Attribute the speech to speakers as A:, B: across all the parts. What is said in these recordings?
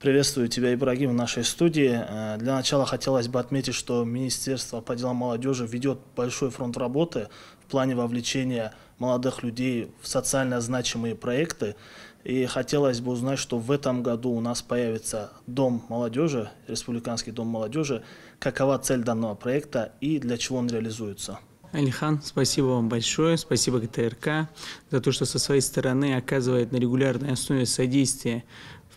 A: Приветствую тебя, Ибрагим, в нашей студии. Э, для начала хотелось бы отметить, что Министерство по делам молодежи ведет большой фронт работы в плане вовлечения молодых людей в социально значимые проекты. И хотелось бы узнать, что в этом году у нас появится Дом молодежи, Республиканский дом молодежи. Какова цель данного проекта и для чего он реализуется?
B: Алихан, спасибо вам большое, спасибо ГТРК за то, что со своей стороны оказывает на регулярной основе содействие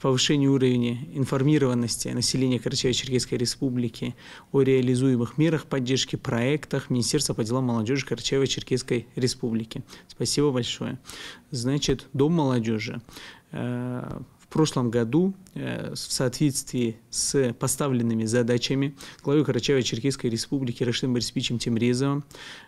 B: повышение уровня информированности населения Карачаево-Черкесской Республики о реализуемых мерах поддержки, проектах Министерства по делам молодежи Карачаево-Черкесской Республики. Спасибо большое. Значит, Дом молодежи. Э, в прошлом году э, в соответствии с поставленными задачами главой Карачаево-Черкесской республики Рашидом Борисовичем Темрезовым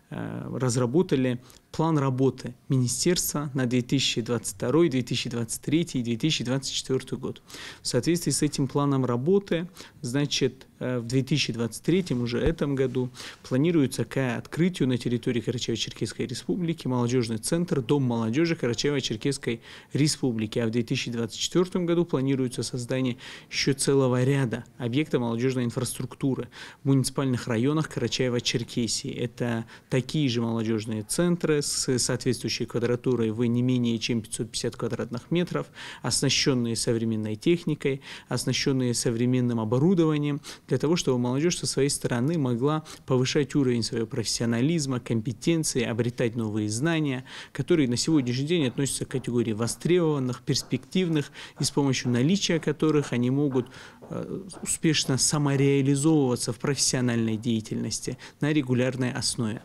B: Э, разработали план работы Министерства на 2022, 2023 и 2024 год. В соответствии с этим планом работы, значит, э, в 2023 уже этом году планируется к открытию на территории Карачаево-Черкесской Республики молодежный центр «Дом молодежи Карачаево-Черкесской Республики». А в 2024 году планируется создание еще целого ряда объектов молодежной инфраструктуры в муниципальных районах Карачаева-Черкесии. Это такие же молодежные центры с соответствующей квадратурой вы не менее чем 550 квадратных метров, оснащенные современной техникой, оснащенные современным оборудованием, для того, чтобы молодежь со своей стороны могла повышать уровень своего профессионализма, компетенции, обретать новые знания, которые на сегодняшний день относятся к категории востребованных, перспективных и с помощью наличия которых они могут Э, успешно самореализовываться в профессиональной деятельности на регулярной основе.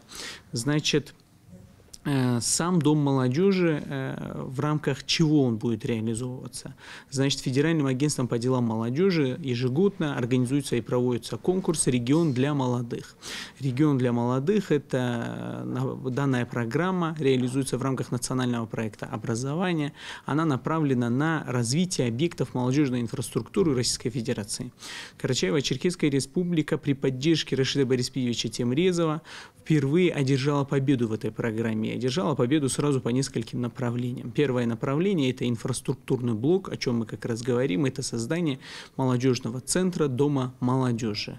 B: Значит, Э, сам Дом молодежи, э, в рамках чего он будет реализовываться. Значит, Федеральным агентством по делам молодежи ежегодно организуется и проводится конкурс «Регион для молодых». «Регион для молодых» — это э, данная программа, реализуется в рамках национального проекта образования. Она направлена на развитие объектов молодежной инфраструктуры Российской Федерации. Карачаево-Черкесская республика при поддержке Рашида бориспиевича Темрезова впервые одержала победу в этой программе Германия одержала победу сразу по нескольким направлениям. Первое направление – это инфраструктурный блок, о чем мы как раз говорим, это создание молодежного центра Дома молодежи.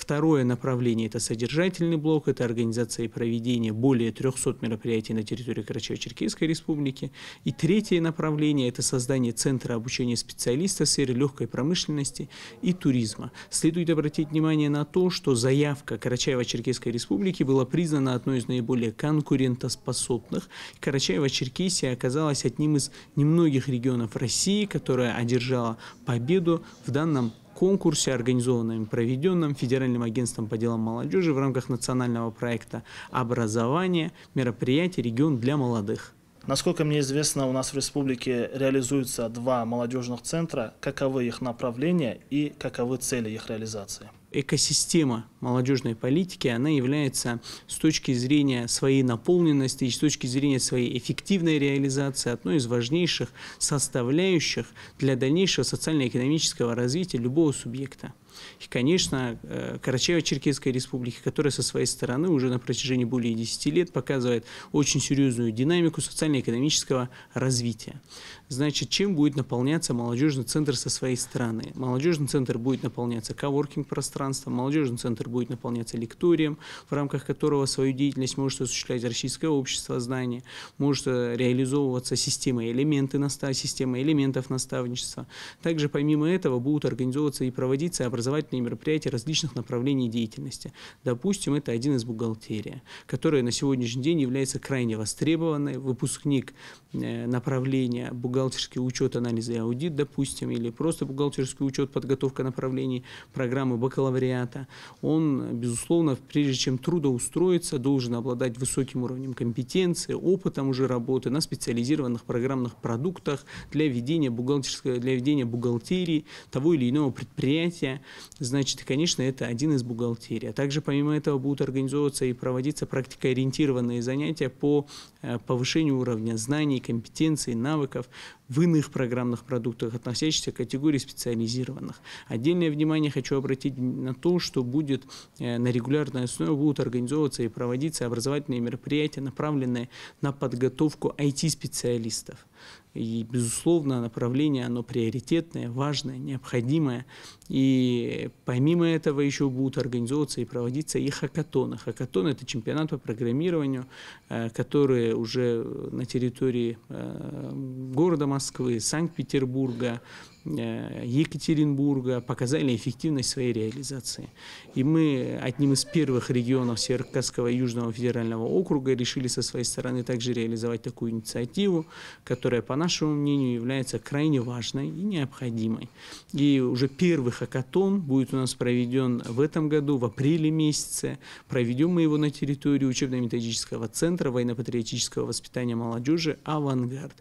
B: Второе направление – это содержательный блок, это организация и проведение более 300 мероприятий на территории Карачаево-Черкесской республики. И третье направление – это создание Центра обучения специалистов в сфере легкой промышленности и туризма. Следует обратить внимание на то, что заявка Карачаево-Черкесской республики была признана одной из наиболее конкурентоспособных. Карачаево-Черкесия оказалась одним из немногих регионов России, которая одержала победу в данном конкурсе, организованном и проведенном Федеральным агентством по делам молодежи в рамках национального проекта «Образование. Мероприятие. Регион для молодых».
A: Насколько мне известно, у нас в республике реализуются два молодежных центра. Каковы их направления и каковы цели их реализации?
B: экосистема молодежной политики, она является с точки зрения своей наполненности и с точки зрения своей эффективной реализации одной из важнейших составляющих для дальнейшего социально-экономического развития любого субъекта и, конечно, э, карачаево черкесская республика, которая со своей стороны уже на протяжении более 10 лет показывает очень серьезную динамику социально-экономического развития. Значит, чем будет наполняться молодежный центр со своей стороны? Молодежный центр будет наполняться коворкинг-пространством, молодежный центр будет наполняться лекторием, в рамках которого свою деятельность может осуществлять российское общество знаний, может э, реализовываться система элементы наставничества, система элементов наставничества. Также, помимо этого, будут организовываться и проводиться образовательные образовательные мероприятия различных направлений деятельности. Допустим, это один из бухгалтерия, которая на сегодняшний день является крайне востребованной. Выпускник э, направления бухгалтерский учет, анализ и аудит, допустим, или просто бухгалтерский учет, подготовка направлений программы бакалавриата, он, безусловно, прежде чем трудоустроиться, должен обладать высоким уровнем компетенции, опытом уже работы на специализированных программных продуктах для ведения, бухгалтерского, для ведения бухгалтерии того или иного предприятия значит, конечно, это один из бухгалтерий. А также, помимо этого, будут организовываться и проводиться практикоориентированные занятия по э, повышению уровня знаний, компетенций, навыков в иных программных продуктах, относящихся к категории специализированных. Отдельное внимание хочу обратить на то, что будет э, на регулярной основе будут организовываться и проводиться образовательные мероприятия, направленные на подготовку IT-специалистов. И, безусловно, направление, оно приоритетное, важное, необходимое. И помимо этого еще будут организовываться и проводиться и хакатоны. Хакатон – это чемпионат по программированию, э, который уже на территории э, города Москвы, Санкт-Петербурга, Э, Екатеринбурга показали эффективность своей реализации. И мы одним из первых регионов Северокавказского и Южного федерального округа решили со своей стороны также реализовать такую инициативу, которая, по нашему мнению, является крайне важной и необходимой. И уже первый хакатон будет у нас проведен в этом году, в апреле месяце. Проведем мы его на территории учебно-методического центра военно-патриотического воспитания молодежи «Авангард».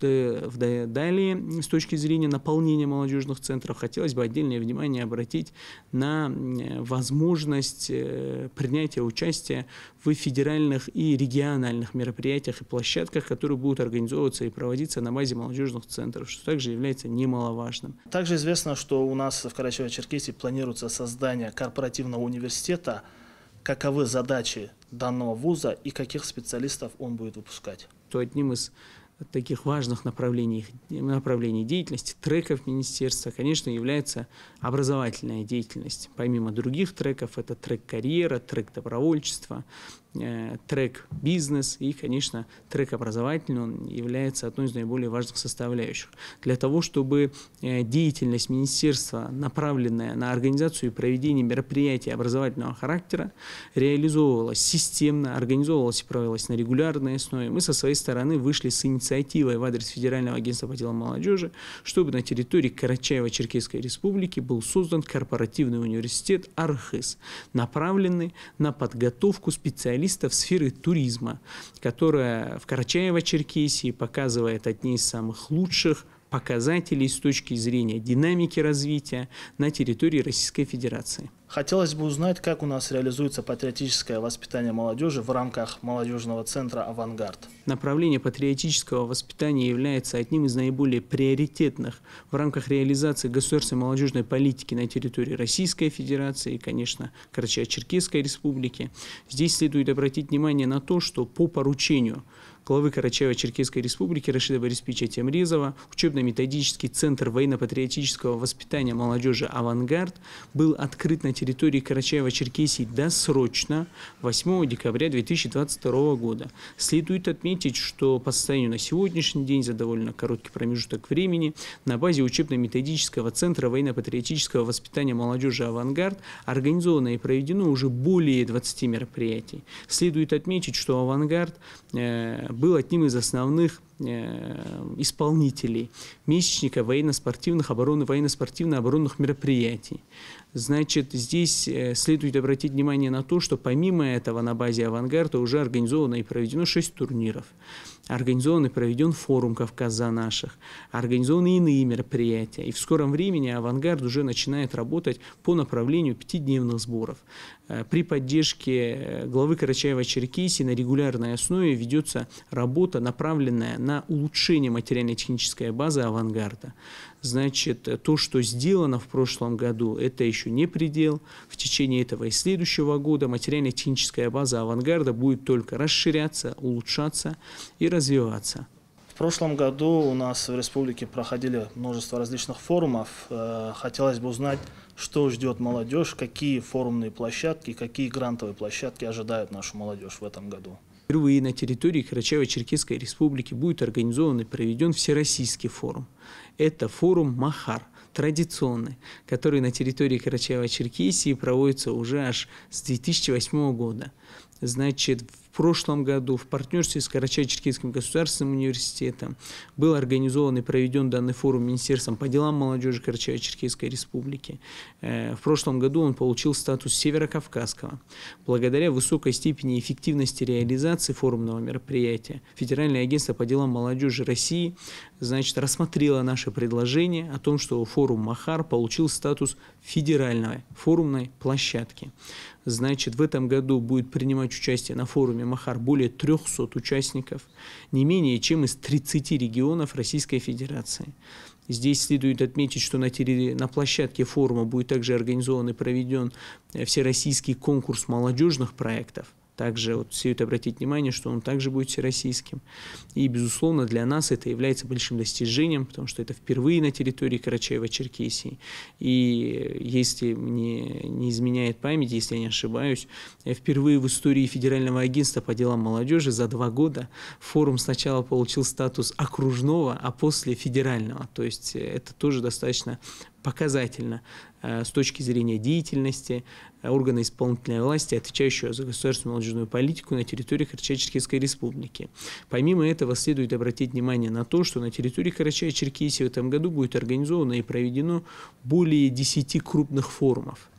B: Далее, с точки зрения наполнения наполнения молодежных центров, хотелось бы отдельное внимание обратить на э, возможность э, принятия участия в федеральных и региональных мероприятиях и площадках, которые будут организовываться и проводиться на базе молодежных центров, что также является немаловажным.
A: Также известно, что у нас в Карачаево-Черкесии планируется создание корпоративного университета. Каковы задачи данного вуза и каких специалистов он будет выпускать?
B: То одним из таких важных направлений, направлений деятельности, треков министерства, конечно, является образовательная деятельность. Помимо других треков, это трек карьера, трек добровольчества, Э, трек бизнес и, конечно, трек образовательный, он является одной из наиболее важных составляющих. Для того, чтобы э, деятельность министерства, направленная на организацию и проведение мероприятий образовательного характера, реализовывалась системно, организовывалась и проводилась на регулярной основе, мы со своей стороны вышли с инициативой в адрес Федерального агентства по делам молодежи, чтобы на территории Карачаево-Черкесской республики был создан корпоративный университет «Архыз», направленный на подготовку специалистов специалистов сферы туризма, которая в Карачаево-Черкесии показывает одни из самых лучших показателей с точки зрения динамики развития на территории Российской Федерации.
A: Хотелось бы узнать, как у нас реализуется патриотическое воспитание молодежи в рамках молодежного центра «Авангард».
B: Направление патриотического воспитания является одним из наиболее приоритетных в рамках реализации государственной молодежной политики на территории Российской Федерации и, конечно, Карачаево-Черкесской Республики. Здесь следует обратить внимание на то, что по поручению главы Карачаево-Черкесской республики Рашида Бориспича Темризова, учебно-методический центр военно-патриотического воспитания молодежи «Авангард» был открыт на территории Карачаева-Черкесии досрочно 8 декабря 2022 года. Следует отметить, что по состоянию на сегодняшний день за довольно короткий промежуток времени на базе учебно-методического центра военно-патриотического воспитания молодежи «Авангард» организовано и проведено уже более 20 мероприятий. Следует отметить, что «Авангард» э, был одним из основных э, исполнителей месячника военно-спортивных обороны, военно-спортивных оборонных мероприятий. Значит, здесь э, следует обратить внимание на то, что помимо этого на базе «Авангарда» уже организовано и проведено шесть турниров. Организован и проведен форум «Кавказа наших», организованы иные мероприятия. И в скором времени «Авангард» уже начинает работать по направлению пятидневных сборов. Э, при поддержке э, главы Карачаева-Черкесии на регулярной основе ведется работа, направленная на улучшение материально-технической базы «Авангарда». Значит, то, что сделано в прошлом году, это еще не предел. В течение этого и следующего года материально-техническая база «Авангарда» будет только расширяться, улучшаться и развиваться.
A: В прошлом году у нас в республике проходили множество различных форумов. Э, хотелось бы узнать, что ждет молодежь, какие форумные площадки, какие грантовые площадки ожидают нашу молодежь в этом году.
B: Впервые на территории Карачаево-Черкесской республики будет организован и проведен Всероссийский форум. Это форум «Махар», традиционный, который на территории Карачаево-Черкесии проводится уже аж с 2008 года. Значит, в прошлом году в партнерстве с Карачай-Черкесским государственным университетом был организован и проведен данный форум Министерством по делам молодежи Карачай-Черкесской республики. Э, в прошлом году он получил статус Северокавказского. Благодаря высокой степени эффективности реализации форумного мероприятия Федеральное агентство по делам молодежи России значит, рассмотрело наше предложение о том, что форум «Махар» получил статус федеральной форумной площадки. Значит, в этом году будет принимать участие на форуме Махар более 300 участников, не менее чем из 30 регионов Российской Федерации. Здесь следует отметить, что на, терри... на площадке форума будет также организован и проведен э, всероссийский конкурс молодежных проектов – также вот следует обратить внимание, что он также будет всероссийским. И, безусловно, для нас это является большим достижением, потому что это впервые на территории Карачаева-Черкесии. И если мне не изменяет память, если я не ошибаюсь, впервые в истории Федерального агентства по делам молодежи за два года форум сначала получил статус окружного, а после федерального. То есть э, это тоже достаточно показательно э, с точки зрения деятельности э, органа исполнительной власти, отвечающего за государственную молодежную политику на территории Карачай-Черкесской республики. Помимо этого, следует обратить внимание на то, что на территории Карачая-Черкесии в этом году будет организовано и проведено более 10 крупных форумов.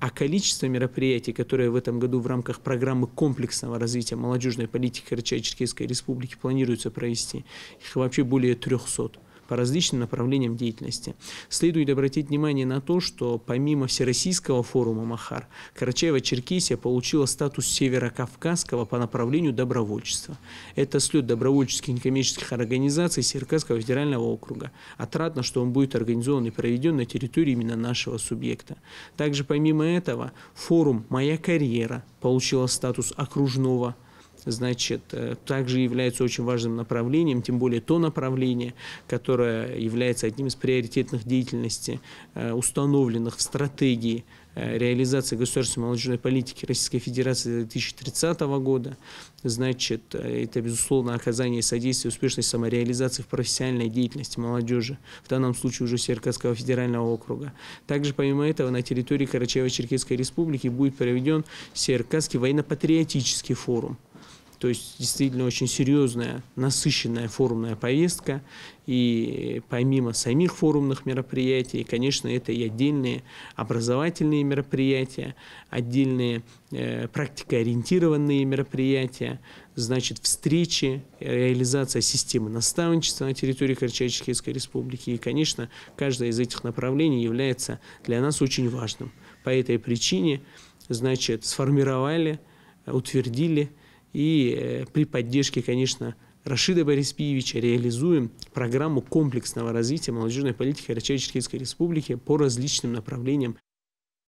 B: А количество мероприятий, которые в этом году в рамках программы комплексного развития молодежной политики Карачай-Черкесской республики планируется провести, их вообще более 300 по различным направлениям деятельности. Следует обратить внимание на то, что помимо Всероссийского форума «Махар», Карачаево-Черкесия получила статус Северокавказского по направлению добровольчества. Это слет добровольческих некоммерческих организаций Северокавказского федерального округа. Отрадно, что он будет организован и проведен на территории именно нашего субъекта. Также помимо этого форум «Моя карьера» получила статус окружного значит, э, также является очень важным направлением, тем более то направление, которое является одним из приоритетных деятельностей, э, установленных в стратегии э, реализации государственной молодежной политики Российской Федерации 2030 года. Значит, это, безусловно, оказание содействия успешной самореализации в профессиональной деятельности молодежи, в данном случае уже Северкасского федерального округа. Также, помимо этого, на территории Карачаево-Черкесской республики будет проведен Северкасский военно-патриотический форум. То есть действительно очень серьезная, насыщенная форумная повестка. И помимо самих форумных мероприятий, конечно, это и отдельные образовательные мероприятия, отдельные э, практикоориентированные мероприятия, значит, встречи, реализация системы наставничества на территории Карачаевской республики. И, конечно, каждое из этих направлений является для нас очень важным. По этой причине, значит, сформировали, утвердили и э, при поддержке, конечно, Рашида Бориспиевича реализуем программу комплексного развития молодежной политики Карачаево-Черкесской Республики по различным направлениям.